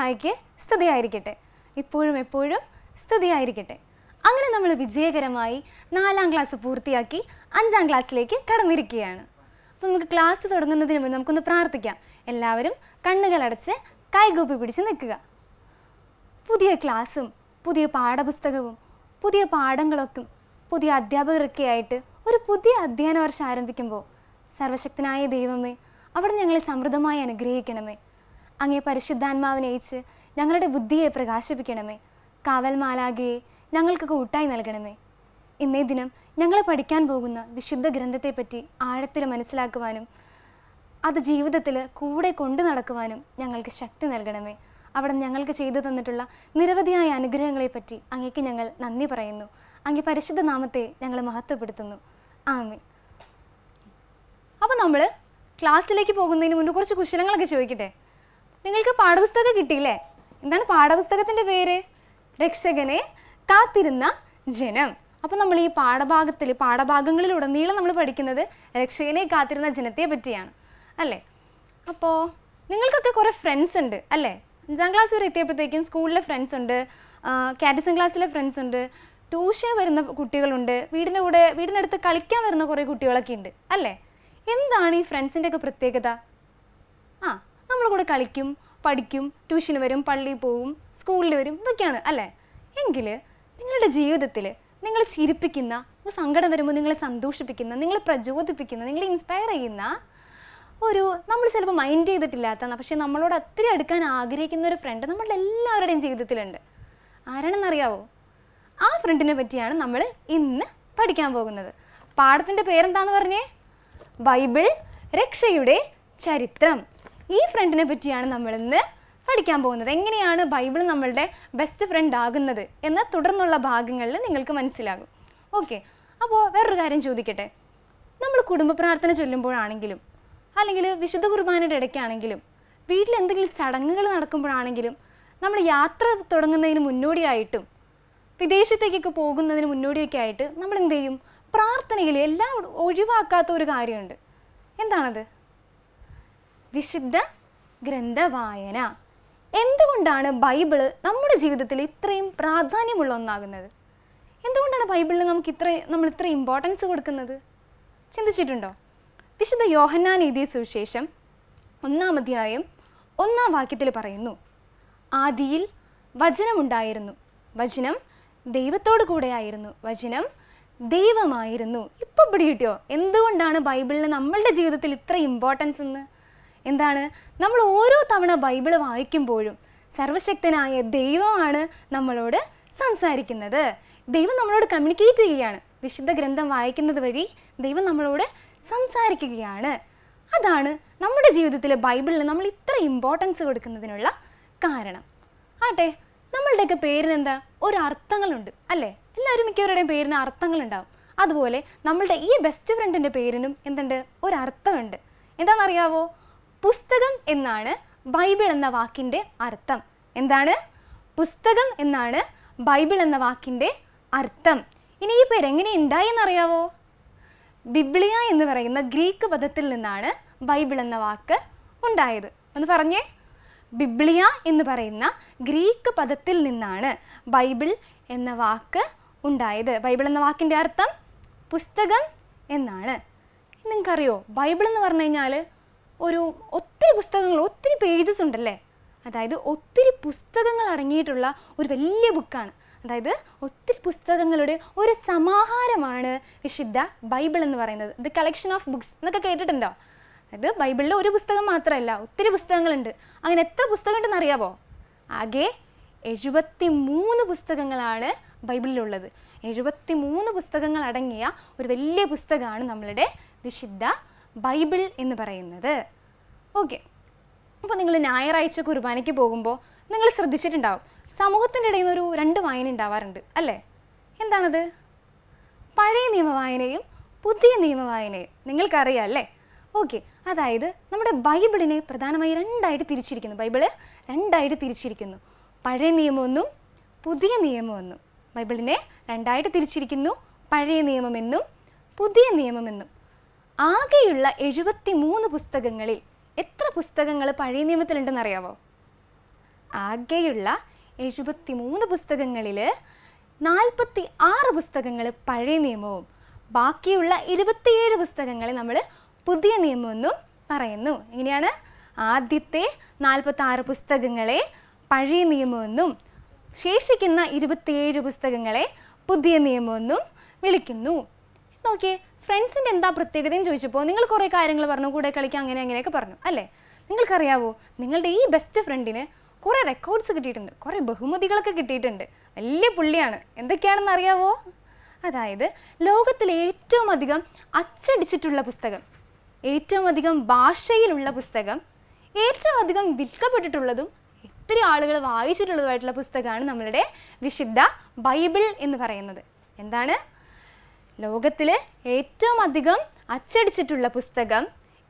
സഹായിക്ക് ആയിരിക്കട്ടെ ഇപ്പോഴും എപ്പോഴും ആയിരിക്കട്ടെ അങ്ങനെ നമ്മൾ വിജയകരമായി നാലാം ക്ലാസ് പൂർത്തിയാക്കി അഞ്ചാം ക്ലാസ്സിലേക്ക് കടന്നിരിക്കുകയാണ് അപ്പോൾ നമുക്ക് ക്ലാസ് തുടങ്ങുന്നതിന് മുമ്പ് നമുക്കൊന്ന് പ്രാർത്ഥിക്കാം എല്ലാവരും കണ്ണുകളടച്ച് കൈകൂപ്പി പിടിച്ച് നിൽക്കുക പുതിയ ക്ലാസ്സും പുതിയ പാഠപുസ്തകവും പുതിയ പാഠങ്ങളൊക്കെ പുതിയ അധ്യാപകരൊക്കെ ആയിട്ട് ഒരു പുതിയ അധ്യയന വർഷം ആരംഭിക്കുമ്പോൾ സർവശക്തനായ ദൈവമേ അവിടെ ഞങ്ങളെ സമൃദ്ധമായി അനുഗ്രഹിക്കണമേ അങ്ങേ പരിശുദ്ധാത്മാവിനയിച്ച് ഞങ്ങളുടെ ബുദ്ധിയെ പ്രകാശിപ്പിക്കണമേ കാവൽ മാലാകയെ ഞങ്ങൾക്ക് കൂട്ടായി നൽകണമേ ഇന്നേ ദിനം ഞങ്ങൾ പഠിക്കാൻ പോകുന്ന വിശുദ്ധ ഗ്രന്ഥത്തെപ്പറ്റി ആഴത്തിൽ മനസ്സിലാക്കുവാനും അത് ജീവിതത്തിൽ കൂടെ കൊണ്ടു നടക്കുവാനും ഞങ്ങൾക്ക് ശക്തി നൽകണമേ അവിടെ ഞങ്ങൾക്ക് ചെയ്തു തന്നിട്ടുള്ള നിരവധിയായ അനുഗ്രഹങ്ങളെപ്പറ്റി അങ്ങേക്ക് ഞങ്ങൾ നന്ദി പറയുന്നു അങ്ങേ പരിശുദ്ധ നാമത്തെ ഞങ്ങൾ മഹത്വപ്പെടുത്തുന്നു ആമി അപ്പോൾ നമ്മൾ ക്ലാസ്സിലേക്ക് പോകുന്നതിന് മുന്നേ കുറച്ച് കുശലങ്ങളൊക്കെ ചോദിക്കട്ടെ നിങ്ങൾക്ക് പാഠപുസ്തകം കിട്ടിയില്ലേ എന്താണ് പാഠപുസ്തകത്തിൻ്റെ പേര് രക്ഷകനെ കാത്തിരുന്ന ജനം അപ്പോൾ നമ്മൾ ഈ പാഠഭാഗത്തിൽ പാഠഭാഗങ്ങളിലുടനീളം നമ്മൾ പഠിക്കുന്നത് രക്ഷകനെ കാത്തിരുന്ന ജനത്തെ പറ്റിയാണ് അല്ലേ അപ്പോൾ നിങ്ങൾക്കൊക്കെ കുറേ ഫ്രണ്ട്സ് ഉണ്ട് അല്ലേ അഞ്ചാം ക്ലാസ് വരെ എത്തിയപ്പോഴത്തേക്കും സ്കൂളിലെ ഫ്രണ്ട്സ് ഉണ്ട് കാറ്റസിംഗ് ക്ലാസ്സിലെ ഫ്രണ്ട്സ് ഉണ്ട് ട്യൂഷൻ വരുന്ന കുട്ടികളുണ്ട് വീടിൻ്റെ കൂടെ വീടിനടുത്ത് കളിക്കാൻ വരുന്ന കുറേ കുട്ടികളൊക്കെ ഉണ്ട് അല്ലേ എന്താണ് ഈ ഫ്രണ്ട്സിൻ്റെയൊക്കെ പ്രത്യേകത ആ നമ്മൾ കൂടെ കളിക്കും പഠിക്കും ട്യൂഷന് വരും പള്ളിയിൽ പോവും സ്കൂളിൽ വരും ഇതൊക്കെയാണ് അല്ലേ എങ്കിൽ നിങ്ങളുടെ ജീവിതത്തിൽ നിങ്ങൾ ചിരിപ്പിക്കുന്ന സങ്കടം വരുമ്പോൾ നിങ്ങളെ സന്തോഷിപ്പിക്കുന്ന നിങ്ങളെ പ്രചോദിപ്പിക്കുന്ന നിങ്ങളെ ഇൻസ്പയർ ചെയ്യുന്ന ഒരു നമ്മൾ ചിലപ്പോൾ മൈൻഡ് ചെയ്തിട്ടില്ലാത്ത പക്ഷേ നമ്മളോട് ഒത്തിരി എടുക്കാൻ ആഗ്രഹിക്കുന്ന ഒരു ഫ്രണ്ട് നമ്മളുടെ എല്ലാവരുടെയും ജീവിതത്തിലുണ്ട് ആരാണെന്നറിയാവോ ആ ഫ്രണ്ടിനെ പറ്റിയാണ് നമ്മൾ ഇന്ന് പഠിക്കാൻ പോകുന്നത് പാഠത്തിൻ്റെ പേരെന്താന്ന് പറഞ്ഞേ ബൈബിൾ രക്ഷയുടെ ചരിത്രം ഈ ഫ്രണ്ടിനെ പറ്റിയാണ് നമ്മൾ ഇന്ന് പഠിക്കാൻ പോകുന്നത് എങ്ങനെയാണ് ബൈബിൾ നമ്മളുടെ ബെസ്റ്റ് ഫ്രണ്ട് ആകുന്നത് എന്ന് തുടർന്നുള്ള ഭാഗങ്ങളിൽ നിങ്ങൾക്ക് മനസ്സിലാകും ഓക്കെ അപ്പോൾ വേറൊരു കാര്യം ചോദിക്കട്ടെ നമ്മൾ കുടുംബ പ്രാർത്ഥന ചൊല്ലുമ്പോഴാണെങ്കിലും അല്ലെങ്കിൽ വിശുദ്ധ കുർബാനയുടെ ഇടയ്ക്കാണെങ്കിലും വീട്ടിൽ എന്തെങ്കിലും ചടങ്ങുകൾ നടക്കുമ്പോഴാണെങ്കിലും നമ്മൾ യാത്ര തുടങ്ങുന്നതിന് മുന്നോടിയായിട്ടും വിദേശത്തേക്കൊക്കെ പോകുന്നതിന് മുന്നോടിയൊക്കെ ആയിട്ട് നമ്മൾ എന്ത് ചെയ്യും പ്രാർത്ഥനയിൽ എല്ലാം ഒഴിവാക്കാത്ത ഒരു കാര്യമുണ്ട് എന്താണത് വിശുദ്ധ ഗ്രന്ഥവായന എന്തുകൊണ്ടാണ് ബൈബിള് നമ്മുടെ ജീവിതത്തിൽ ഇത്രയും പ്രാധാന്യമുള്ള ഒന്നാകുന്നത് എന്തുകൊണ്ടാണ് ബൈബിളിന് നമുക്ക് ഇത്ര നമ്മൾ ഇത്ര ഇമ്പോർട്ടൻസ് കൊടുക്കുന്നത് ചിന്തിച്ചിട്ടുണ്ടോ വിശുദ്ധ യോഹന്നാൻ എഴുതിയ സുവിശേഷം ഒന്നാം അധ്യായം ഒന്നാം വാക്യത്തിൽ പറയുന്നു ആദിയിൽ വചനമുണ്ടായിരുന്നു വചനം ദൈവത്തോടു കൂടെയായിരുന്നു വചനം ദൈവമായിരുന്നു ഇപ്പം പിടി കിട്ടിയോ എന്തുകൊണ്ടാണ് ബൈബിളിന് നമ്മളുടെ ജീവിതത്തിൽ ഇത്ര ഇമ്പോർട്ടൻസ് എന്ന് എന്താണ് നമ്മൾ ഓരോ തവണ ബൈബിൾ വായിക്കുമ്പോഴും സർവശക്തനായ ദൈവമാണ് നമ്മളോട് സംസാരിക്കുന്നത് ദൈവം നമ്മളോട് കമ്മ്യൂണിക്കേറ്റ് ചെയ്യുകയാണ് വിശുദ്ധ ഗ്രന്ഥം വായിക്കുന്നത് വഴി ദൈവം നമ്മളോട് സംസാരിക്കുകയാണ് അതാണ് നമ്മുടെ ജീവിതത്തിലെ ബൈബിളിന് നമ്മൾ ഇത്ര ഇമ്പോർട്ടൻസ് കൊടുക്കുന്നതിനുള്ള കാരണം ആട്ടെ നമ്മളുടെയൊക്കെ പേരിന് എന്താ ഒരു അർത്ഥങ്ങളുണ്ട് അല്ലേ എല്ലാവരും മിക്കവരുടെയും പേരിന് അർത്ഥങ്ങളുണ്ടാവും അതുപോലെ നമ്മളുടെ ഈ ബെസ്റ്റ് ഫ്രണ്ടിൻ്റെ പേരിനും എന്തുണ്ട് ഒരർത്ഥമുണ്ട് എന്താണെന്നറിയാവോ പുസ്തകം എന്നാണ് ബൈബിൾ എന്ന വാക്കിൻ്റെ അർത്ഥം എന്താണ് പുസ്തകം എന്നാണ് ബൈബിൾ എന്ന വാക്കിൻ്റെ അർത്ഥം ഇനി ഈ പേര് എങ്ങനെ ഉണ്ടായെന്നറിയാവോ ബിബ്ലിയ എന്ന് പറയുന്ന ഗ്രീക്ക് പദത്തിൽ നിന്നാണ് ബൈബിൾ എന്ന വാക്ക് ഉണ്ടായത് ഒന്ന് പറഞ്ഞേ ബിബ്ലിയ എന്ന് പറയുന്ന ഗ്രീക്ക് പദത്തിൽ നിന്നാണ് ബൈബിൾ എന്ന വാക്ക് ഉണ്ടായത് ബൈബിൾ എന്ന വാക്കിൻ്റെ അർത്ഥം പുസ്തകം എന്നാണ് നിങ്ങൾക്കറിയോ ബൈബിൾ എന്ന് പറഞ്ഞു കഴിഞ്ഞാൽ ഒരു ഒത്തിരി പുസ്തകങ്ങൾ ഒത്തിരി പേജസ് ഉണ്ടല്ലേ അതായത് ഒത്തിരി പുസ്തകങ്ങൾ അടങ്ങിയിട്ടുള്ള ഒരു വലിയ ബുക്കാണ് അതായത് ഒത്തിരി പുസ്തകങ്ങളുടെ ഒരു സമാഹാരമാണ് വിശുദ്ധ ബൈബിൾ എന്ന് പറയുന്നത് ദ കളക്ഷൻ ഓഫ് ബുക്സ് എന്നൊക്കെ കേട്ടിട്ടുണ്ടോ അതായത് ബൈബിളിലെ ഒരു പുസ്തകം മാത്രമല്ല ഒത്തിരി പുസ്തകങ്ങളുണ്ട് അങ്ങനെ എത്ര പുസ്തകം ഉണ്ടെന്ന് അറിയാവോ ആകെ എഴുപത്തി മൂന്ന് പുസ്തകങ്ങളാണ് ബൈബിളിലുള്ളത് എഴുപത്തി മൂന്ന് പുസ്തകങ്ങൾ അടങ്ങിയ ഒരു വലിയ പുസ്തകമാണ് നമ്മളുടെ വിശുദ്ധ ബൈബിൾ എന്ന് പറയുന്നത് ഓക്കെ അപ്പോൾ നിങ്ങൾ ഞായറാഴ്ച കുർബാനയ്ക്ക് പോകുമ്പോൾ നിങ്ങൾ ശ്രദ്ധിച്ചിട്ടുണ്ടാവും സമൂഹത്തിൻ്റെ ഇടയിൽ നിന്ന് ഒരു രണ്ട് വായന ഉണ്ടാവാറുണ്ട് അല്ലേ എന്താണത് പഴയ നിയമവായനയും പുതിയ നിയമവായനയും നിങ്ങൾക്കറിയാം അല്ലേ ഓക്കെ അതായത് നമ്മുടെ ബൈബിളിനെ പ്രധാനമായി രണ്ടായിട്ട് തിരിച്ചിരിക്കുന്നു ബൈബിള് രണ്ടായിട്ട് തിരിച്ചിരിക്കുന്നു പഴയ നിയമമൊന്നും പുതിയ നിയമമൊന്നും ബൈബിളിനെ രണ്ടായിട്ട് തിരിച്ചിരിക്കുന്നു പഴയ നിയമമെന്നും പുതിയ നിയമമെന്നും ആകെയുള്ള എഴുപത്തി മൂന്ന് പുസ്തകങ്ങളിൽ എത്ര പുസ്തകങ്ങൾ പഴയ നിയമത്തിലുണ്ടെന്നറിയാവോ ആകെയുള്ള എഴുപത്തി മൂന്ന് പുസ്തകങ്ങളിൽ നാൽപ്പത്തി ആറ് പുസ്തകങ്ങൾ പഴയ നിയമവും ബാക്കിയുള്ള ഇരുപത്തിയേഴ് പുസ്തകങ്ങളെ നമ്മൾ പുതിയ നിയമമെന്നും പറയുന്നു എങ്ങനെയാണ് ആദ്യത്തെ നാൽപ്പത്തി ആറ് പുസ്തകങ്ങളെ പഴയ നിയമമെന്നും ശേഷിക്കുന്ന ഇരുപത്തിയേഴ് പുസ്തകങ്ങളെ പുതിയ നിയമമെന്നും വിളിക്കുന്നു നോക്കിയേ ഫ്രണ്ട്സിൻ്റെ എന്താ പ്രത്യേകതയും ചോദിച്ചപ്പോൾ നിങ്ങൾ കുറേ കാര്യങ്ങൾ പറഞ്ഞു കൂടെ കളിക്കാം അങ്ങനെ അങ്ങനെയൊക്കെ പറഞ്ഞു അല്ലേ നിങ്ങൾക്കറിയാവോ നിങ്ങളുടെ ഈ ബെസ്റ്റ് ഫ്രണ്ടിന് കുറേ റെക്കോർഡ്സ് കിട്ടിയിട്ടുണ്ട് കുറേ ബഹുമതികളൊക്കെ കിട്ടിയിട്ടുണ്ട് വലിയ പുള്ളിയാണ് എന്തൊക്കെയാണെന്ന് അറിയാവോ അതായത് ലോകത്തിലെ ഏറ്റവും അധികം അച്ചടിച്ചിട്ടുള്ള പുസ്തകം ഏറ്റവും അധികം ഭാഷയിലുള്ള പുസ്തകം ഏറ്റവും അധികം വിൽക്കപ്പെട്ടിട്ടുള്ളതും ഒത്തിരി ആളുകൾ വായിച്ചിട്ടുള്ളതുമായിട്ടുള്ള പുസ്തകമാണ് നമ്മളുടെ വിശുദ്ധ ബൈബിൾ എന്ന് പറയുന്നത് എന്താണ് ലോകത്തിലെ ഏറ്റവും അധികം അച്ചടിച്ചിട്ടുള്ള പുസ്തകം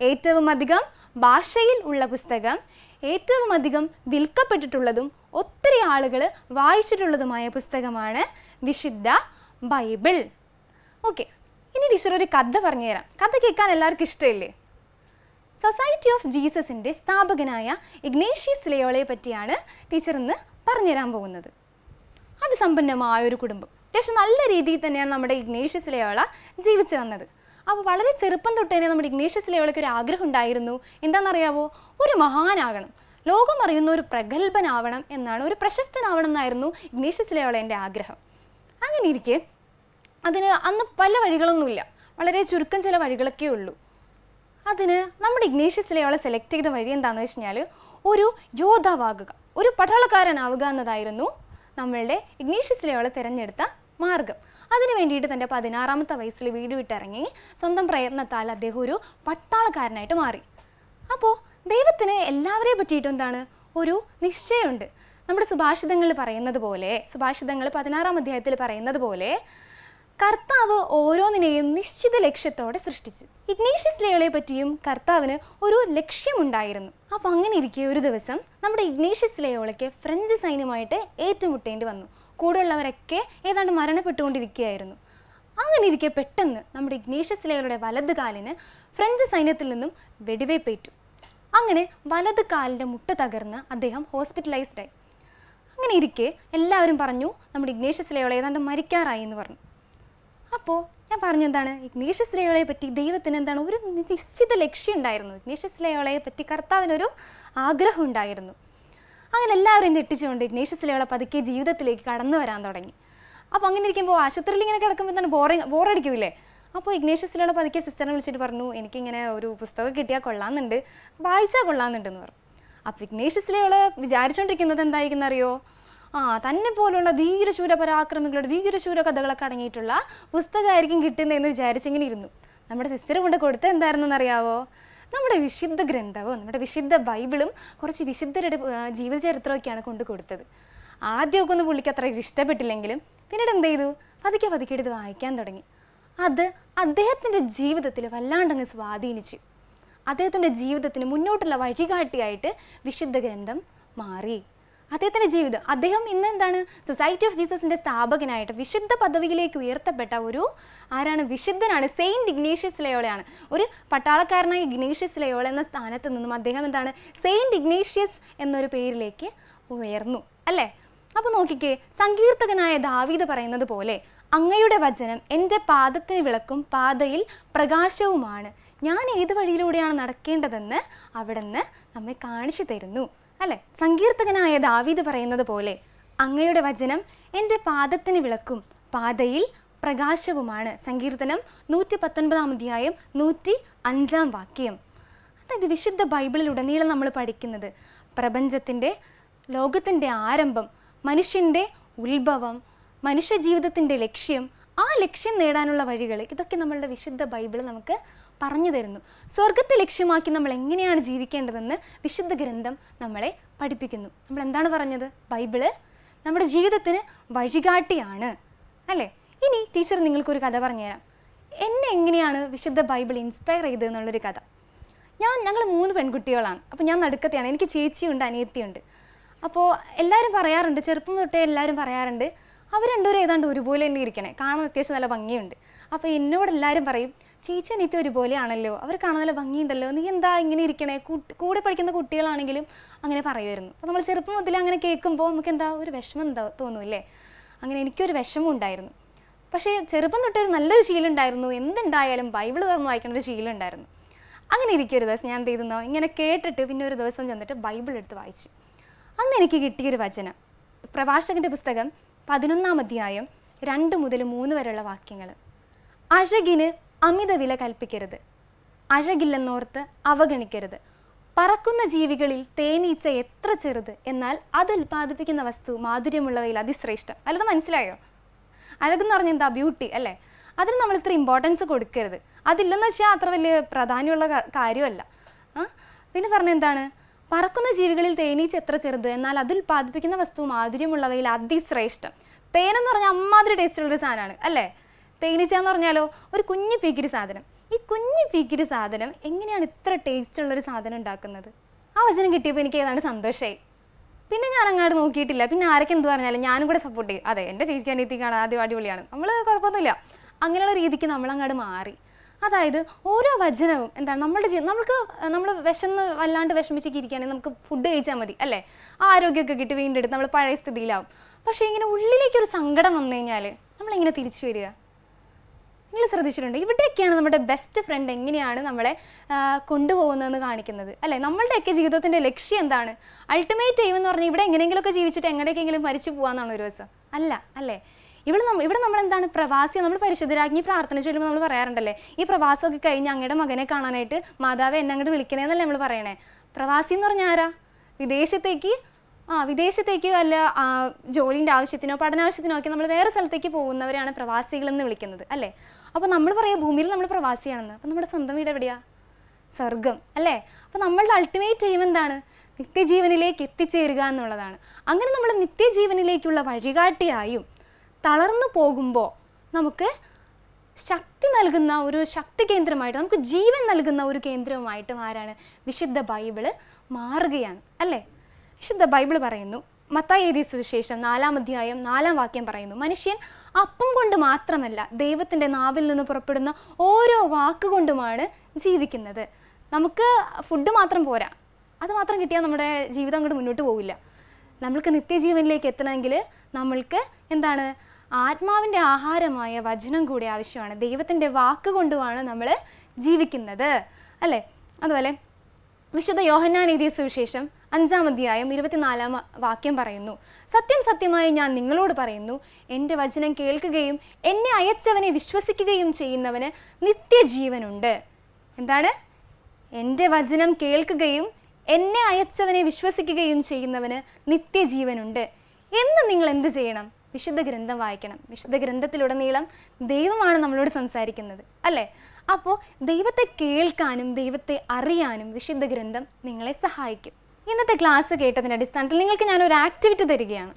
ഏറ്റവും അധികം ഭാഷയിൽ ഉള്ള പുസ്തകം ഏറ്റവും അധികം വിൽക്കപ്പെട്ടിട്ടുള്ളതും ഒത്തിരി ആളുകൾ വായിച്ചിട്ടുള്ളതുമായ പുസ്തകമാണ് വിശുദ്ധ ബൈബിൾ ഓക്കെ ഇനി ടീച്ചർ ഒരു കഥ പറഞ്ഞുതരാം കഥ കേൾക്കാൻ എല്ലാവർക്കും ഇഷ്ടമില്ലേ സൊസൈറ്റി ഓഫ് ജീസസിൻ്റെ സ്ഥാപകനായ ഇഗ്നേഷ്യസ് ലയോളയെ പറ്റിയാണ് ടീച്ചർ ഇന്ന് പറഞ്ഞുതരാൻ പോകുന്നത് അത് സമ്പന്നമായ ഒരു കുടുംബം അത്യാവശ്യം നല്ല രീതിയിൽ തന്നെയാണ് നമ്മുടെ ഇഗ്നേഷ്യസ് ലേവള ജീവിച്ചു വന്നത് അപ്പോൾ വളരെ ചെറുപ്പം തൊട്ട് തന്നെ നമ്മുടെ ഇഗ്നേഷ്യസ് ലേവളയ്ക്ക് ഒരു ആഗ്രഹം ഉണ്ടായിരുന്നു എന്താണെന്നറിയാവോ ഒരു മഹാനാകണം ലോകം അറിയുന്ന ഒരു പ്രഗത്ഭനാവണം എന്നാണ് ഒരു പ്രശസ്തനാവണം എന്നായിരുന്നു ഇഗ്നേഷ്യസ് ലേവളേൻ്റെ ആഗ്രഹം അങ്ങനെ ഇരിക്കെ അതിന് അന്ന് പല വഴികളൊന്നുമില്ല വളരെ ചുരുക്കം ചില വഴികളൊക്കെ ഉള്ളൂ അതിന് നമ്മുടെ ഇഗ്നേഷ്യസ് ലേവളെ സെലക്ട് ചെയ്ത വഴി എന്താണെന്ന് വെച്ച് കഴിഞ്ഞാൽ ഒരു യോദ്ധാവാകുക ഒരു പട്ടാളക്കാരനാവുക എന്നതായിരുന്നു നമ്മളുടെ ഇഗ്നേഷ്യസ് ലേവളെ തിരഞ്ഞെടുത്ത മാർഗം അതിനു വേണ്ടിയിട്ട് തൻ്റെ പതിനാറാമത്തെ വയസ്സിൽ വീട് വിട്ടിറങ്ങി സ്വന്തം പ്രയത്നത്താൽ അദ്ദേഹം ഒരു പട്ടാളക്കാരനായിട്ട് മാറി അപ്പോൾ ദൈവത്തിന് എല്ലാവരെയും പറ്റിയിട്ടും എന്താണ് ഒരു നിശ്ചയമുണ്ട് നമ്മുടെ സുഭാഷിതങ്ങൾ പറയുന്നത് പോലെ സുഭാഷിതങ്ങൾ പതിനാറാം അധ്യായത്തിൽ പറയുന്നത് പോലെ കർത്താവ് ഓരോന്നിനെയും നിശ്ചിത ലക്ഷ്യത്തോടെ സൃഷ്ടിച്ചു ഇഗ്നേഷ്യസ് ലേളയെ പറ്റിയും കർത്താവിന് ഒരു ലക്ഷ്യമുണ്ടായിരുന്നു അപ്പോൾ അങ്ങനെ ഇരിക്കെ ഒരു ദിവസം നമ്മുടെ ഇഗ്നേഷ്യസ് ലേയോളയ്ക്ക് ഫ്രഞ്ച് സൈന്യമായിട്ട് ഏറ്റുമുട്ടേണ്ടി വന്നു കൂടുള്ളവരൊക്കെ ഏതാണ്ട് മരണപ്പെട്ടുകൊണ്ടിരിക്കുകയായിരുന്നു അങ്ങനെ ഇരിക്കെ പെട്ടെന്ന് നമ്മുടെ ഇഗ്നേഷ്യസ് ലേവലുടെ വലത് കാലിന് ഫ്രഞ്ച് സൈന്യത്തിൽ നിന്നും വെടിവയ്പേറ്റു അങ്ങനെ വലത് കാലിൻ്റെ മുട്ട തകർന്ന് അദ്ദേഹം ഹോസ്പിറ്റലൈസ്ഡ് ആയി അങ്ങനെ ഇരിക്കെ എല്ലാവരും പറഞ്ഞു നമ്മുടെ ഇഗ്നേഷ്യസ് ലേവളെ ഏതാണ്ട് മരിക്കാറായി എന്ന് പറഞ്ഞു അപ്പോൾ ഞാൻ പറഞ്ഞു എന്താണ് ഇഗ്നേഷ്യസ് ലെയോളയെ പറ്റി ദൈവത്തിന് എന്താണ് ഒരു നിശ്ചിത ലക്ഷ്യം ഉണ്ടായിരുന്നു ഇഗ്നേഷ്യസ് ലേവളയെ പറ്റി കർത്താവിനൊരു ആഗ്രഹം ഉണ്ടായിരുന്നു അങ്ങനെ എല്ലാവരും ഞെട്ടിച്ചുകൊണ്ട് ഇഗ്നേഷ്യസ് പതുക്കെ ജീവിതത്തിലേക്ക് കടന്നു വരാൻ തുടങ്ങി അപ്പോൾ അങ്ങനെ ഇരിക്കുമ്പോൾ ആശുപത്രിയിൽ ഇങ്ങനെ കിടക്കുമ്പോൾ തന്നെ ബോറിങ് ബോറടിക്കൂലേ അപ്പോൾ ഇഗ്നേഷ്യസിലുള്ള പതുക്കെ സിസ്റ്ററിനെ വിളിച്ചിട്ട് പറഞ്ഞു എനിക്കിങ്ങനെ ഒരു പുസ്തകം കിട്ടിയാൽ കൊള്ളാമെന്നുണ്ട് വായിച്ചാൽ കൊള്ളാമെന്നുണ്ടെന്ന് പറഞ്ഞു അപ്പോൾ ഇഗ്നേഷ്യസ് ലേള വിചാരിച്ചുകൊണ്ടിരിക്കുന്നത് എന്തായിരിക്കുന്ന അറിയോ ആ തന്നെ പോലുള്ള ധീരശൂര പരാക്രമികളുടെ ധീരശൂര കഥകളൊക്കെ അടങ്ങിയിട്ടുള്ള പുസ്തകമായിരിക്കും കിട്ടുന്നതെന്ന് വിചാരിച്ചിങ്ങനെ ഇരുന്നു നമ്മുടെ സിസ്റ്റർ കൊണ്ട് കൊടുത്ത എന്നറിയാവോ നമ്മുടെ വിശുദ്ധ ഗ്രന്ഥവും നമ്മുടെ വിശുദ്ധ ബൈബിളും കുറച്ച് വിശുദ്ധരുടെ ജീവചരിത്രമൊക്കെയാണ് കൊണ്ടു കൊടുത്തത് ആദ്യമൊക്കെ ഒന്ന് പുള്ളിക്ക് അത്ര ഇഷ്ടപ്പെട്ടില്ലെങ്കിലും പിന്നീട് എന്ത് ചെയ്തു പതുക്കെ പതുക്കെ എടുത്ത് വായിക്കാൻ തുടങ്ങി അത് അദ്ദേഹത്തിൻ്റെ ജീവിതത്തിൽ വല്ലാണ്ടങ്ങ് സ്വാധീനിച്ചു അദ്ദേഹത്തിൻ്റെ ജീവിതത്തിന് മുന്നോട്ടുള്ള വഴികാട്ടിയായിട്ട് വിശുദ്ധ ഗ്രന്ഥം മാറി അദ്ദേഹത്തിൻ്റെ ജീവിതം അദ്ദേഹം ഇന്ന് എന്താണ് സൊസൈറ്റി ഓഫ് ജീസസിൻ്റെ സ്ഥാപകനായിട്ട് വിശുദ്ധ പദവിയിലേക്ക് ഉയർത്തപ്പെട്ട ഒരു ആരാണ് വിശുദ്ധനാണ് സെയിൻറ്റ് ഇഗ്നേഷ്യസ് ലയോളയാണ് ഒരു പട്ടാളക്കാരനായ ഇഗ്നേഷ്യസ് ലയോള എന്ന സ്ഥാനത്ത് നിന്നും അദ്ദേഹം എന്താണ് സെയിൻറ്റ് ഇഗ്നേഷ്യസ് എന്നൊരു പേരിലേക്ക് ഉയർന്നു അല്ലേ അപ്പോൾ നോക്കിക്കേ സങ്കീർത്തകനായ ദാവീദ് പറയുന്നത് പോലെ അങ്ങയുടെ വചനം എൻ്റെ പാദത്തിന് വിളക്കും പാതയിൽ പ്രകാശവുമാണ് ഞാൻ ഏത് വഴിയിലൂടെയാണ് നടക്കേണ്ടതെന്ന് അവിടെ നിന്ന് നമ്മെ കാണിച്ചു തരുന്നു അല്ലെ സങ്കീർത്തകനായ ദാവീദ് പറയുന്നത് പോലെ അങ്ങയുടെ വചനം എൻ്റെ പാദത്തിന് വിളക്കും പാതയിൽ പ്രകാശവുമാണ് സങ്കീർത്തനം നൂറ്റി പത്തൊൻപതാം അധ്യായം നൂറ്റി അഞ്ചാം വാക്യം അതായത് വിശുദ്ധ ബൈബിളിലുടനീളം നമ്മൾ പഠിക്കുന്നത് പ്രപഞ്ചത്തിൻ്റെ ലോകത്തിൻ്റെ ആരംഭം മനുഷ്യൻ്റെ ഉത്ഭവം മനുഷ്യ ജീവിതത്തിൻ്റെ ലക്ഷ്യം ആ ലക്ഷ്യം നേടാനുള്ള വഴികൾ ഇതൊക്കെ നമ്മളുടെ വിശുദ്ധ ബൈബിൾ നമുക്ക് പറഞ്ഞു തരുന്നു സ്വർഗത്തെ ലക്ഷ്യമാക്കി നമ്മൾ എങ്ങനെയാണ് ജീവിക്കേണ്ടതെന്ന് വിശുദ്ധ ഗ്രന്ഥം നമ്മളെ പഠിപ്പിക്കുന്നു നമ്മൾ എന്താണ് പറഞ്ഞത് ബൈബിള് നമ്മുടെ ജീവിതത്തിന് വഴികാട്ടിയാണ് അല്ലേ ഇനി ടീച്ചർ നിങ്ങൾക്കൊരു കഥ പറഞ്ഞുതരാം എന്നെ എങ്ങനെയാണ് വിശുദ്ധ ബൈബിൾ ഇൻസ്പയർ ചെയ്തത് എന്നുള്ളൊരു കഥ ഞാൻ ഞങ്ങൾ മൂന്ന് പെൺകുട്ടികളാണ് അപ്പോൾ ഞാൻ നടുക്കത്തെയാണ് എനിക്ക് ചേച്ചിയുണ്ട് അനിയത്തിയുണ്ട് അപ്പോൾ എല്ലാവരും പറയാറുണ്ട് ചെറുപ്പം തൊട്ടേ എല്ലാവരും പറയാറുണ്ട് അവർ രണ്ടുപേരും ഏതാണ്ട് ഒരുപോലെ തന്നെ ഇരിക്കണേ കാണാൻ അത്യാവശ്യം നല്ല ഭംഗിയുണ്ട് അപ്പോൾ എന്നോട് എല്ലാവരും പറയും ചേച്ചി അനിയത്തി ഒരുപോലെയാണല്ലോ അവർ കാണാൻ നല്ല ഭംഗിയുണ്ടല്ലോ നീ എന്താ ഇങ്ങനെ ഇരിക്കണേ കൂടെ പഠിക്കുന്ന കുട്ടികളാണെങ്കിലും അങ്ങനെ പറയുമായിരുന്നു അപ്പോൾ നമ്മൾ ചെറുപ്പം മുതൽ അങ്ങനെ കേൾക്കുമ്പോൾ നമുക്ക് എന്താ ഒരു വിഷമം എന്താ തോന്നുമല്ലേ അങ്ങനെ എനിക്കൊരു വിഷമം ഉണ്ടായിരുന്നു പക്ഷേ ചെറുപ്പം തൊട്ടൊരു നല്ലൊരു ശീലമുണ്ടായിരുന്നു എന്തുണ്ടായാലും ബൈബിൾ തുറന്ന് വായിക്കുന്ന ഒരു ശീലമുണ്ടായിരുന്നു അങ്ങനെ ഇരിക്കൊരു ദിവസം ഞാൻ എന്ത് ചെയ്തെന്നോ ഇങ്ങനെ കേട്ടിട്ട് പിന്നെ ഒരു ദിവസം ചെന്നിട്ട് ബൈബിൾ എടുത്ത് വായിച്ചു അന്ന് എനിക്ക് കിട്ടിയൊരു വചനം പ്രഭാഷകൻ്റെ പുസ്തകം പതിനൊന്നാം അധ്യായം രണ്ട് മുതൽ മൂന്ന് വരെയുള്ള വാക്യങ്ങൾ അഴകിന് അമിത വില കൽപ്പിക്കരുത് അഴകില്ലെന്നോർത്ത് അവഗണിക്കരുത് പറക്കുന്ന ജീവികളിൽ തേനീച്ച എത്ര ചെറുത് എന്നാൽ അത് ഉൽപ്പാദിപ്പിക്കുന്ന വസ്തു മാധുര്യമുള്ളവയിൽ അതിശ്രേഷ്ഠം അല്ലത് മനസ്സിലായോ അഴകെന്ന് പറഞ്ഞ എന്താ ബ്യൂട്ടി അല്ലേ അതിന് നമ്മൾ ഇത്ര ഇമ്പോർട്ടൻസ് കൊടുക്കരുത് അതില്ലെന്ന് വെച്ചാൽ അത്ര വലിയ പ്രാധാന്യമുള്ള കാര്യമല്ല പിന്നെ പറഞ്ഞ എന്താണ് പറക്കുന്ന ജീവികളിൽ തേനീച്ച എത്ര ചെറുത് എന്നാൽ അത് ഉൽപ്പാദിപ്പിക്കുന്ന വസ്തു മാധുര്യമുള്ളവയിൽ അതിശ്രേഷ്ഠം തേനെന്ന് പറഞ്ഞാൽ അമ്മാതിരി ടേസ്റ്റുള്ളൊരു സാധനമാണ് അല്ലേ തേനീച്ച എന്ന് പറഞ്ഞാലോ ഒരു കുഞ്ഞു പീക്കിരി സാധനം ഈ കുഞ്ഞു പീക്കിരി സാധനം എങ്ങനെയാണ് ഇത്ര ടേസ്റ്റ് ഉള്ളൊരു സാധനം ഉണ്ടാക്കുന്നത് ആ വചനം കിട്ടിയപ്പോൾ എനിക്ക് ഏതാണ്ട് സന്തോഷമായി പിന്നെ ഞാൻ അങ്ങോട്ട് നോക്കിയിട്ടില്ല പിന്നെ ആരൊക്കെ എന്ത് പറഞ്ഞാലും ഞാനും കൂടെ സപ്പോർട്ട് ചെയ്യും അതെ എൻ്റെ ചേച്ചിക്ക് അനിയത്തിക്കാണ് ആദ്യം അടിപൊളിയാണ് നമ്മൾ കുഴപ്പമൊന്നുമില്ല അങ്ങനെയുള്ള രീതിക്ക് നമ്മൾ അങ്ങോട്ട് മാറി അതായത് ഓരോ വചനവും എന്താണ് നമ്മുടെ ജീവിതം നമുക്ക് നമ്മൾ വിശന്ന് വല്ലാണ്ട് വിഷമിച്ചൊക്കെ ഇരിക്കുകയാണെങ്കിൽ നമുക്ക് ഫുഡ് കഴിച്ചാൽ മതി അല്ലേ ആരോഗ്യമൊക്കെ കിട്ടി വീണ്ടെടുത്ത് നമ്മൾ പഴയ സ്ഥിതിയിലാവും പക്ഷേ ഇങ്ങനെ ഉള്ളിലേക്കൊരു സങ്കടം വന്നു കഴിഞ്ഞാൽ നമ്മളിങ്ങനെ തിരിച്ചു വരിക നിങ്ങൾ ശ്രദ്ധിച്ചിട്ടുണ്ട് ഇവിടെയൊക്കെയാണ് നമ്മുടെ ബെസ്റ്റ് ഫ്രണ്ട് എങ്ങനെയാണ് നമ്മളെ കൊണ്ടുപോകുന്നതെന്ന് കാണിക്കുന്നത് അല്ലേ നമ്മളുടെയൊക്കെ ജീവിതത്തിന്റെ ലക്ഷ്യം എന്താണ് അൾട്ടിമേറ്റ് എയിം എന്ന് പറഞ്ഞാൽ ഇവിടെ എങ്ങനെയെങ്കിലുമൊക്കെ ജീവിച്ചിട്ട് എങ്ങനെയൊക്കെങ്കിലും മരിച്ചു പോകാമെന്നാണ് ഒരു ദിവസം അല്ല അല്ലേ ഇവിടെ നമ്മൾ ഇവിടെ നമ്മൾ എന്താണ് പ്രവാസി നമ്മൾ പരിശുദ്ധരാജ്ഞി പ്രാർത്ഥന ചൊല്ലുമ്പോൾ നമ്മൾ പറയാറുണ്ടല്ലേ ഈ പ്രവാസമൊക്കെ കഴിഞ്ഞ് അങ്ങയുടെ മകനെ കാണാനായിട്ട് മാതാവ് എന്നെ അങ്ങോട്ട് വിളിക്കണേന്നല്ലേ നമ്മൾ പറയണേ പ്രവാസി എന്ന് പറഞ്ഞാൽ ആരാ വിദേശത്തേക്ക് ആ വിദേശത്തേക്ക് അല്ല ജോലിൻ്റെ ആവശ്യത്തിനോ പഠനാവശ്യത്തിനോ ഒക്കെ നമ്മൾ വേറെ സ്ഥലത്തേക്ക് പോകുന്നവരാണ് പ്രവാസികളെന്ന് വിളിക്കുന്നത് അല്ലേ അപ്പോൾ നമ്മൾ പറയുക ഭൂമിയിൽ നമ്മൾ പ്രവാസിയാണെന്ന് അപ്പോൾ നമ്മുടെ സ്വന്തം വീട് എവിടെയാ സ്വർഗം അല്ലേ അപ്പോൾ നമ്മളുടെ അൾട്ടിമേറ്റ് എയിം എന്താണ് നിത്യജീവനിലേക്ക് എത്തിച്ചേരുക എന്നുള്ളതാണ് അങ്ങനെ നമ്മൾ നിത്യജീവനിലേക്കുള്ള വഴികാട്ടിയായും തളർന്നു പോകുമ്പോൾ നമുക്ക് ശക്തി നൽകുന്ന ഒരു ശക്തി കേന്ദ്രമായിട്ട് നമുക്ക് ജീവൻ നൽകുന്ന ഒരു കേന്ദ്രവുമായിട്ടും ആരാണ് വിശുദ്ധ ബൈബിള് മാറുകയാണ് അല്ലേ വിശുദ്ധ ബൈബിള് പറയുന്നു മത്തായി എഴുതിയ സുവിശേഷം നാലാം അധ്യായം നാലാം വാക്യം പറയുന്നു മനുഷ്യൻ അപ്പം കൊണ്ട് മാത്രമല്ല ദൈവത്തിൻ്റെ നാവിൽ നിന്ന് പുറപ്പെടുന്ന ഓരോ വാക്കുകൊണ്ടുമാണ് ജീവിക്കുന്നത് നമുക്ക് ഫുഡ് മാത്രം പോരാ അത് മാത്രം കിട്ടിയാൽ നമ്മുടെ ജീവിതം അങ്ങോട്ട് മുന്നോട്ട് പോകില്ല നമ്മൾക്ക് നിത്യജീവനിലേക്ക് എത്തണമെങ്കിൽ നമ്മൾക്ക് എന്താണ് ആത്മാവിൻ്റെ ആഹാരമായ വചനം കൂടി ആവശ്യമാണ് ദൈവത്തിൻ്റെ വാക്ക് നമ്മൾ ജീവിക്കുന്നത് അല്ലേ അതുപോലെ വിശുദ്ധ യോഹന്നാൻ എഴുതിയ സുവിശേഷം അഞ്ചാം അധ്യായം ഇരുപത്തിനാലാം വാക്യം പറയുന്നു സത്യം സത്യമായി ഞാൻ നിങ്ങളോട് പറയുന്നു എൻ്റെ വചനം കേൾക്കുകയും എന്നെ അയച്ചവനെ വിശ്വസിക്കുകയും ചെയ്യുന്നവന് നിത്യജീവനുണ്ട് എന്താണ് എൻ്റെ വചനം കേൾക്കുകയും എന്നെ അയച്ചവനെ വിശ്വസിക്കുകയും ചെയ്യുന്നവന് നിത്യജീവനുണ്ട് എന്ന് നിങ്ങൾ എന്ത് ചെയ്യണം വിശുദ്ധ ഗ്രന്ഥം വായിക്കണം വിശുദ്ധ ഗ്രന്ഥത്തിലുടനീളം ദൈവമാണ് നമ്മളോട് സംസാരിക്കുന്നത് അല്ലേ അപ്പോൾ ദൈവത്തെ കേൾക്കാനും ദൈവത്തെ അറിയാനും വിശുദ്ധ ഗ്രന്ഥം നിങ്ങളെ സഹായിക്കും ഇന്നത്തെ ക്ലാസ് കേട്ടതിൻ്റെ അടിസ്ഥാനത്തിൽ നിങ്ങൾക്ക് ഞാനൊരു ആക്ടിവിറ്റി തരികയാണ്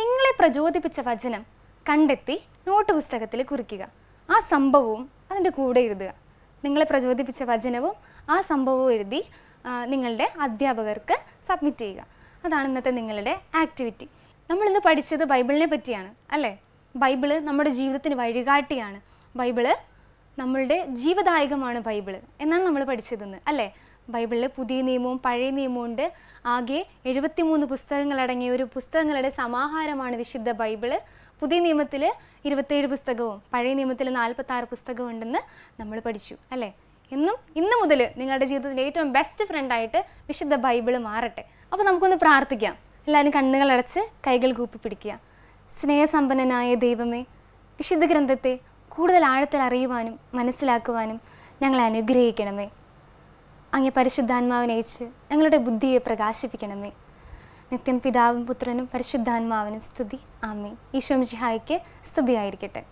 നിങ്ങളെ പ്രചോദിപ്പിച്ച വചനം കണ്ടെത്തി നോട്ട് പുസ്തകത്തിൽ കുറിക്കുക ആ സംഭവവും അതിൻ്റെ കൂടെ എഴുതുക നിങ്ങളെ പ്രചോദിപ്പിച്ച വചനവും ആ സംഭവവും എഴുതി നിങ്ങളുടെ അധ്യാപകർക്ക് സബ്മിറ്റ് ചെയ്യുക അതാണ് ഇന്നത്തെ നിങ്ങളുടെ ആക്ടിവിറ്റി നമ്മളിന്ന് പഠിച്ചത് ബൈബിളിനെ പറ്റിയാണ് അല്ലേ ബൈബിള് നമ്മുടെ ജീവിതത്തിന് വഴികാട്ടിയാണ് ബൈബിള് നമ്മളുടെ ജീവദായകമാണ് ബൈബിള് എന്നാണ് നമ്മൾ പഠിച്ചതെന്ന് അല്ലേ ബൈബിളിൽ പുതിയ നിയമവും പഴയ നിയമവും ഉണ്ട് ആകെ എഴുപത്തിമൂന്ന് പുസ്തകങ്ങളടങ്ങിയ ഒരു പുസ്തകങ്ങളുടെ സമാഹാരമാണ് വിശുദ്ധ ബൈബിള് പുതിയ നിയമത്തിൽ ഇരുപത്തേഴ് പുസ്തകവും പഴയ നിയമത്തിൽ നാൽപ്പത്താറ് പുസ്തകവും ഉണ്ടെന്ന് നമ്മൾ പഠിച്ചു അല്ലേ എന്നും ഇന്ന് മുതൽ നിങ്ങളുടെ ജീവിതത്തിൻ്റെ ഏറ്റവും ബെസ്റ്റ് ഫ്രണ്ടായിട്ട് വിശുദ്ധ ബൈബിള് മാറട്ടെ അപ്പോൾ നമുക്കൊന്ന് പ്രാർത്ഥിക്കാം എല്ലാവരും കണ്ണുകൾ അടച്ച് കൈകൾ കൂപ്പി പിടിക്കുക സ്നേഹസമ്പന്നനായ ദൈവമേ വിശുദ്ധ ഗ്രന്ഥത്തെ കൂടുതൽ ആഴത്തിൽ അറിയുവാനും മനസ്സിലാക്കുവാനും ഞങ്ങളെ അനുഗ്രഹിക്കണമേ അങ്ങേ പരിശുദ്ധാത്മാവിനയിച്ച് ഞങ്ങളുടെ ബുദ്ധിയെ പ്രകാശിപ്പിക്കണമേ നിത്യം പിതാവും പുത്രനും പരിശുദ്ധാത്മാവിനും സ്തുതി ആമേ ഈശോം ജിഹായ്ക്ക് സ്തുതിയായിരിക്കട്ടെ